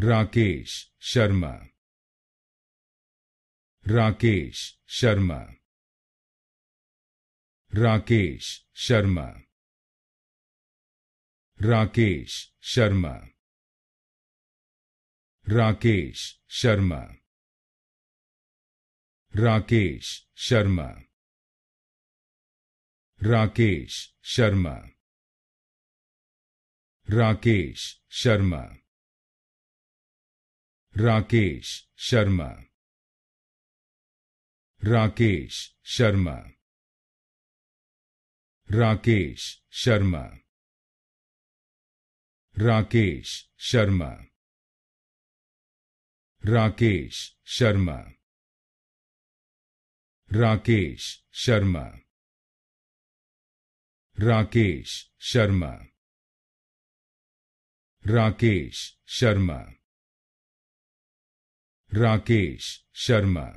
Rakesh Sharma Rakesh Sharma Rakesh Sharma Rakesh Sharma Rakesh Sharma Rakesh Sharma Rakesh Sharma Rakesh Sharma Rakesh Sharma Rakesh Sharma Rakesh Sharma Rakesh Sharma Rakesh Sharma Rakesh Sharma Rakesh Sharma Rakesh Sharma Rakesh Sharma